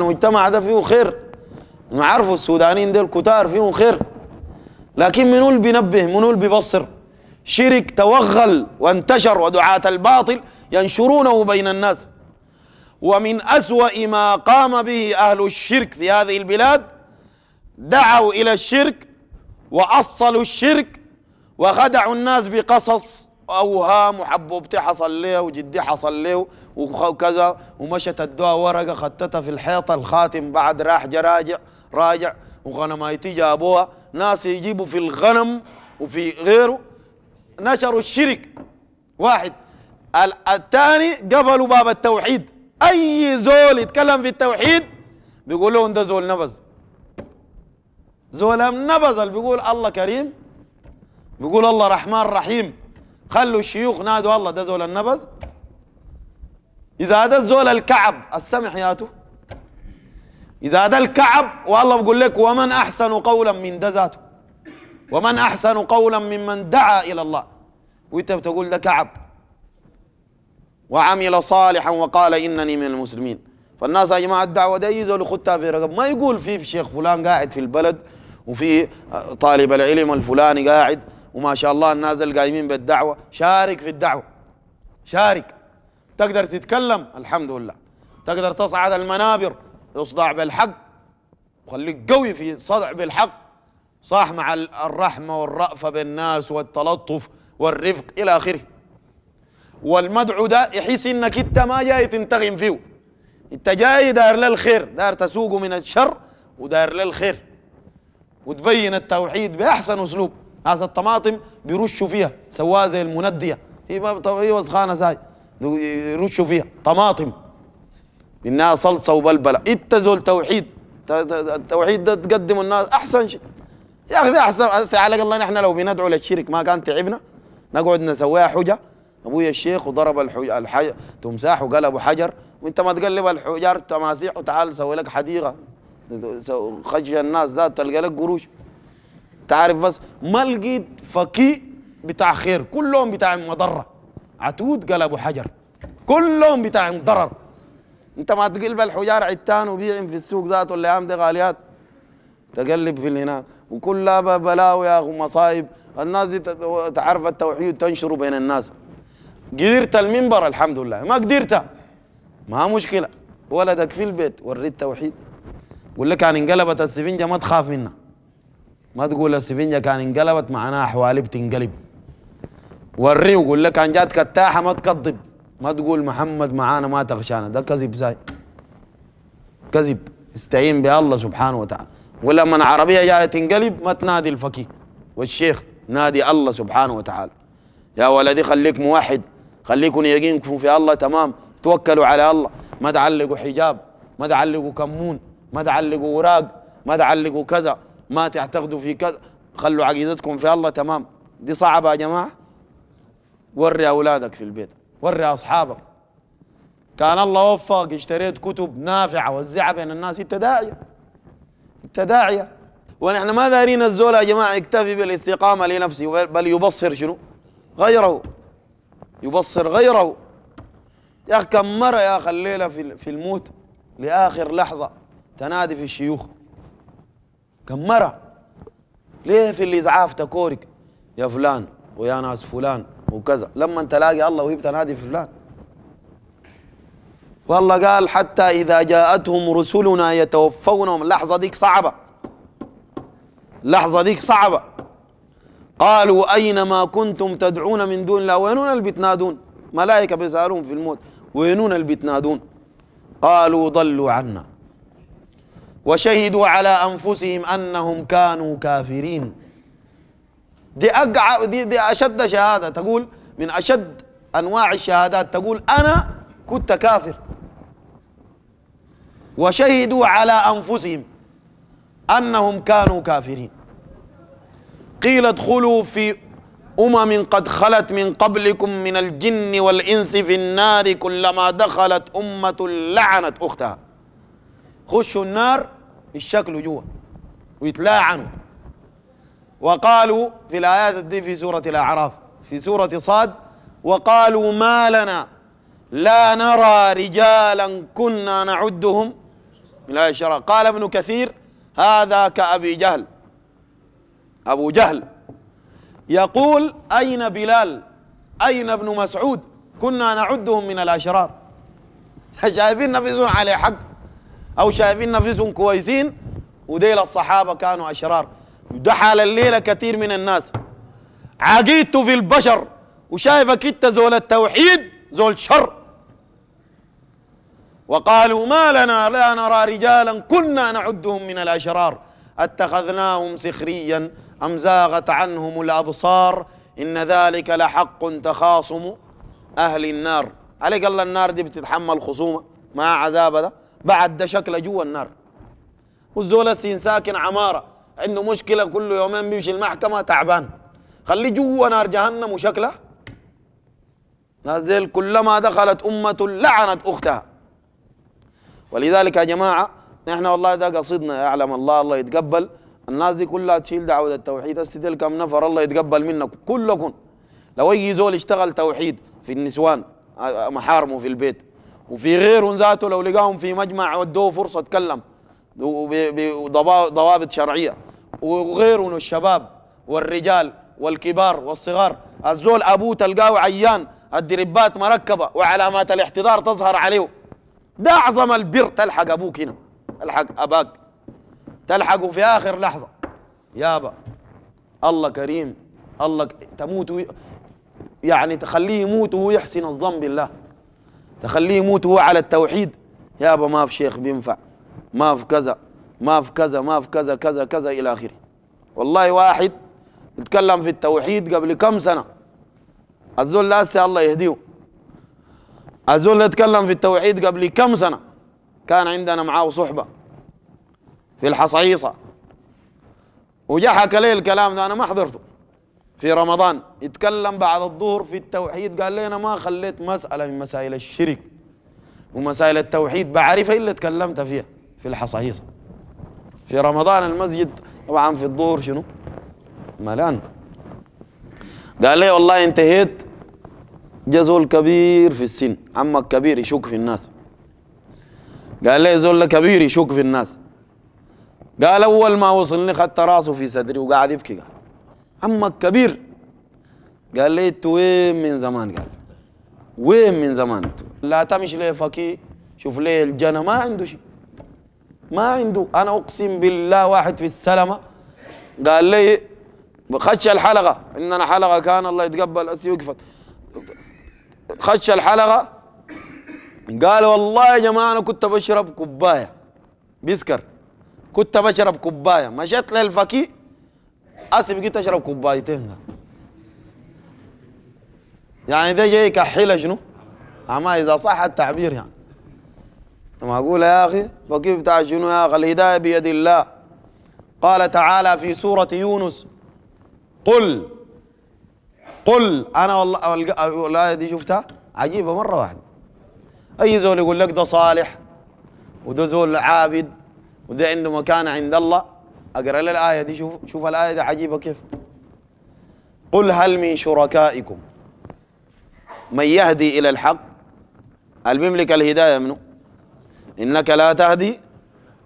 المجتمع ده فيه خير انه عارفوا السودانيين دول كتار فيهم خير لكن منو اللي بينبه منو اللي بيبصر شرك توغل وانتشر ودعاة الباطل ينشرونه بين الناس ومن أسوأ ما قام به أهل الشرك في هذه البلاد دعوا إلى الشرك وأصلوا الشرك وخدعوا الناس بقصص اوهام وحبوبتي حصل ليه وجدي حصل ليه وكذا ومشت الدواء ورقه خطتها في الحيطه الخاتم بعد راح جراجع راجع وغنمايتي جابوها ناس يجيبوا في الغنم وفي غيره نشروا الشرك واحد الثاني قفلوا باب التوحيد اي زول يتكلم في التوحيد بيقول لهم ده زول نبذ زول نبذ اللي بيقول الله كريم بيقول الله رحمن رحيم خلوا الشيوخ نادوا الله ده زول النبذ اذا ده الزول الكعب السمع ياتو اذا ده الكعب والله بقول لك ومن احسن قولا من ده ذاته ومن احسن قولا ممن دعا الى الله وانت بتقول ده كعب وعمل صالحا وقال انني من المسلمين فالناس يا جماعه الدعوه ده يزول خدتها في رقم ما يقول في شيخ فلان قاعد في البلد وفي طالب العلم الفلاني قاعد وما شاء الله الناس القايمين بالدعوة شارك في الدعوة شارك تقدر تتكلم الحمد لله تقدر تصعد المنابر يصدع بالحق خليك قوي في صدع بالحق صاح مع الرحمة والرأفة بالناس والتلطف والرفق إلى آخره والمدعو ده يحس إنك أنت ما جاي تنتغم فيه أنت جاي داير للخير داير تسوقه من الشر وداير للخير وتبين التوحيد بأحسن أسلوب ناس الطماطم بيرشوا فيها سواها زي المنديه هي ما هي وسخانه ساي يرشوا فيها طماطم انها صلصه وبلبله انت زول توحيد التوحيد ده تقدم الناس احسن شيء يا اخي احسن على الله نحن لو بندعو للشرك ما كان تعبنا نقعد نسويها حجه ابويا الشيخ وضرب الحج... الحج... تمساح وقلبه حجر وانت ما تقلب الحجار تماسيح وتعال سوي لك حديقه خش الناس ذات تلقى لك قروش انت عارف بس ما لقيت فقيه بتاع خير كلهم بتاع مضره عتود قلبوا حجر كلهم بتاع ضرر انت ما تقلب الحجار عتان وبيعن في السوق ذاته اللي عام غاليات تقلب في اللي هناك وكلها بلاوي يا اخو مصايب الناس دي تعرف التوحيد تنشره بين الناس قدرت المنبر الحمد لله ما قدرت ما مشكله ولدك في البيت وريت توحيد قول لك يعني انقلبت السفنجه ما تخاف منها ما تقول السفنجه كان انقلبت معناها حوالي بتنقلب وري وقول لك كان جات كتاحه ما تكذب ما تقول محمد معانا ما تغشانا ده كذب ساي كذب استعين بالله سبحانه وتعالى ولما العربية جايه تنقلب ما تنادي الفقيه والشيخ نادي الله سبحانه وتعالى يا ولدي خليك موحد خليكم يقينكم في الله تمام توكلوا على الله ما تعلقوا حجاب ما تعلقوا كمون ما تعلقوا وراق ما تعلقوا كذا ما تعتقدوا في كذا خلوا عقيدتكم في الله تمام دي صعبة يا جماعة وري أولادك في البيت وري أصحابك كان الله وفقك اشتريت كتب نافعة وزعها بين الناس انت داعية انت داعية ونحن ما دارين الزول يا جماعة يكتفي بالاستقامة لنفسه بل يبصر شنو غيره يبصر غيره يا كم مرة يا خليلة الليلة في الموت لآخر لحظة تنادي في الشيوخ كم مرة ليه في الإزعاف تكورك يا فلان ويا ناس فلان وكذا لما تلاقي الله وهي بتنادي في فلان والله قال حتى إذا جاءتهم رسلنا يتوفونهم اللحظة ديك صعبة اللحظة ديك صعبة قالوا أين ما كنتم تدعون من دون الله وينون اللي بتنادون ملائكة بيسألون في الموت وينون اللي بتنادون قالوا ضلوا عنا وشهدوا على أنفسهم أنهم كانوا كافرين دي, أقع دي, دي أشد شهادة تقول من أشد أنواع الشهادات تقول أنا كنت كافر وشهدوا على أنفسهم أنهم كانوا كافرين قيل ادخلوا في أمم قد خلت من قبلكم من الجن والإنس في النار كلما دخلت أمة لعنت أختها خشوا النار الشكل جوا ويتلاعنوا وقالوا في الآيات دي في سورة الأعراف في سورة صاد وقالوا ما لنا لا نرى رجالا كنا نعدهم من آية الشرع قال ابن كثير هذا كأبي جهل أبو جهل يقول أين بلال أين ابن مسعود كنا نعدهم من الأشرار شايفين نفسهم عليه حق او شايفين نفسهم كويسين وديل الصحابه كانوا اشرار ده حال الليله كثير من الناس عقيدته في البشر وشايفك انت زول التوحيد زول شر وقالوا ما لنا لا نرى رجالا كنا نعدهم من الاشرار اتخذناهم سخريا ام زاغت عنهم الابصار ان ذلك لحق تخاصم اهل النار عليك الله النار دي بتتحمل خصومه ما عذاب ده بعد ده شكله جوا النار والزول السين ساكن عماره عنده مشكله كل يومين بيمشي المحكمه تعبان خليه جوا نار جهنم وشكله نازل كلما دخلت امه لعنت اختها ولذلك يا جماعه نحن والله ده قصدنا يعلم الله الله يتقبل الناس دي كلها تشيل دعوه التوحيد استدل كم نفر الله يتقبل منكم كلكم لو اي زول اشتغل توحيد في النسوان محارمه في البيت وفي غيرهم ذاته لو لقاهم في مجمع ودوه فرصه تكلم بضوابط شرعيه وغيرهم الشباب والرجال والكبار والصغار الزول ابوه تلقاه عيان الدربات مركبه وعلامات الاحتضار تظهر عليه ده اعظم البر تلحق ابوك هنا تلحق اباك تلحقه في اخر لحظه يابا الله كريم الله تموت يعني تخليه يموت ويحسن الظن بالله تخليه يموت هو على التوحيد يابا ما في شيخ بينفع ما في كذا ما في كذا ما في كذا كذا كذا الى اخره والله واحد يتكلم في التوحيد قبل كم سنه الزول لا الله يهديه الزول يتكلم في التوحيد قبل كم سنه كان عندنا معاه صحبه في الحصعيصه وجا حكى لي الكلام ده انا ما حضرته في رمضان يتكلم بعد الظهر في التوحيد قال لي أنا ما خليت مسألة من مسائل الشرك ومسائل التوحيد بعرفها إلا تكلمت فيها في الحصائص في رمضان المسجد طبعا في الظهر شنو ملان قال لي والله انتهيت جزول كبير في السن عمك كبير يشك في الناس قال لي زول كبير يشك في الناس قال أول ما وصلني خدت راسه في صدري وقاعد يبكي قال عمك كبير قال لي انت وين من زمان قال وين من زمان انت لا تمشي لي فكي شوف لي الجنة ما عنده شيء ما عنده انا اقسم بالله واحد في السلمة قال لي خش الحلقة اننا حلقة كان الله يتقبل بس وقفت خش الحلقة قال والله يا جماعة انا كنت بشرب كوباية بسكر كنت بشرب كوباية مشيت للفكي أسبقي تشرب كوبايتين يعني ده جاي كحيلة شنو أما إذا صح التعبير يعني ما أقول يا أخي فكيف بتاع شنو يا أخي الهداية بيد الله قال تعالى في سورة يونس قل قل أنا والله الآية دي شفتها عجيبة مرة واحدة أي زول يقول لك ده صالح وده زول عابد وده عنده مكانة عند الله اقرا لي الايه دي شوف شوف الايه دي عجيبه كيف قل هل من شركائكم من يهدي الى الحق هل بيملك الهدايه منه انك لا تهدي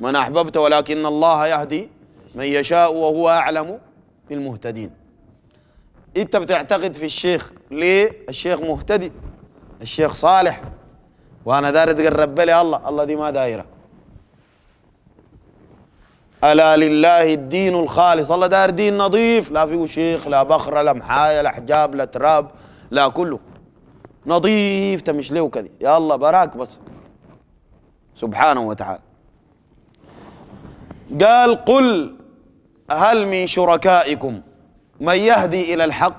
من احببت ولكن الله يهدي من يشاء وهو اعلم بالمهتدين انت بتعتقد في الشيخ ليه الشيخ مهتدي الشيخ صالح وانا داير تقرب لي الله الله دي ما دايره ألا لله الدين الخالص الله دار دين نظيف لا فيه شيخ لا بخرة لا محايا لا حجاب لا تراب لا كله نظيف تمش له كذي يا الله براك بس سبحانه وتعالى قال قل هل من شركائكم من يهدي إلى الحق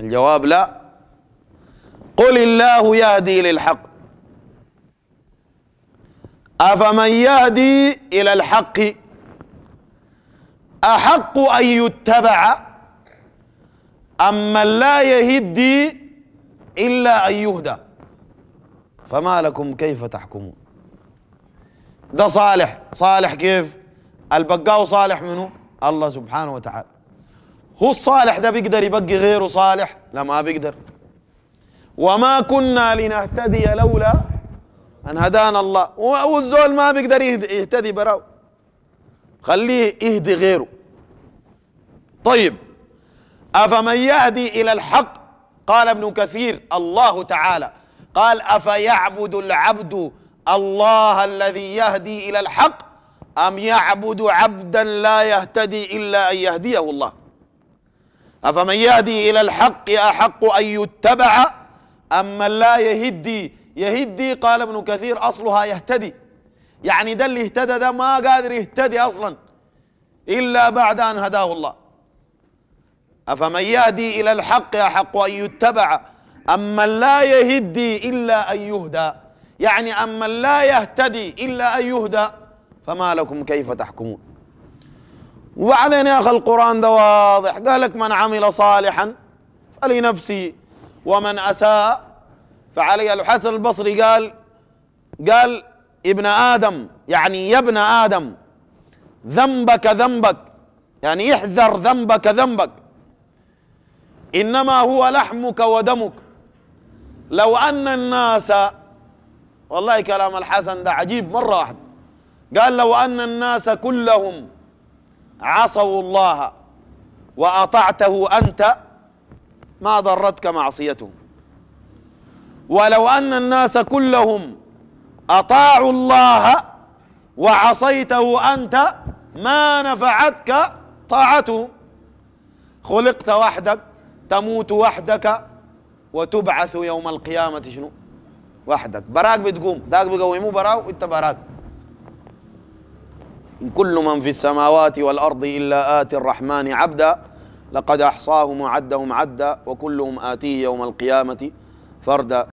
الجواب لا قل الله يهدي للحق أفمن يهدي إلى الحق أحق أن يتبع أما لا يهدي إلا أن يهدى فما لكم كيف تحكمون ده صالح صالح كيف البقاء صالح منه الله سبحانه وتعالى هو الصالح ده بيقدر يبقي غيره صالح لا ما بيقدر وما كنا لنهتدي لولا أن هدانا الله والزول ما بيقدر يهتدي براو خليه يهدي غيره طيب أفمن يهدي إلى الحق قال ابن كثير الله تعالى قال أفيعبد العبد الله الذي يهدي إلى الحق أم يعبد عبدا لا يهتدي إلا أن يهديه الله أفمن يهدي إلى الحق أحق أن يتبع أم من لا يهدي يهدي قال ابن كثير أصلها يهتدي يعني ده اللي اهتدى ده ما قادر يهتدي أصلا إلا بعد أن هداه الله أفمن يهدي إلى الحق أحق أن يتبع أمن لا يهدي إلا أن يهدى يعني اما لا يهتدي إلا أن يهدى فما لكم كيف تحكمون وبعدين يا أخي القرآن ده واضح قال لك من عمل صالحا فلنفسي ومن أساء فعلي الحسن البصري قال قال ابن آدم يعني يا ابن آدم ذنبك ذنبك يعني احذر ذنبك ذنبك إنما هو لحمك ودمك لو أن الناس والله كلام الحسن ده عجيب مرة واحدة قال لو أن الناس كلهم عصوا الله وأطعته أنت ما ضرتك معصيتهم ولو أن الناس كلهم أطاعوا الله وعصيته أنت ما نفعتك طاعته خلقت وحدك تموت وحدك وتبعث يوم القيامة شنو وحدك براك بتقوم داك بيقوموا براو انت براك إن كل من في السماوات والأرض إلا آتي الرحمن عبدا لقد أحصاهم وعدهم عدا وكلهم آتيه يوم القيامة فردا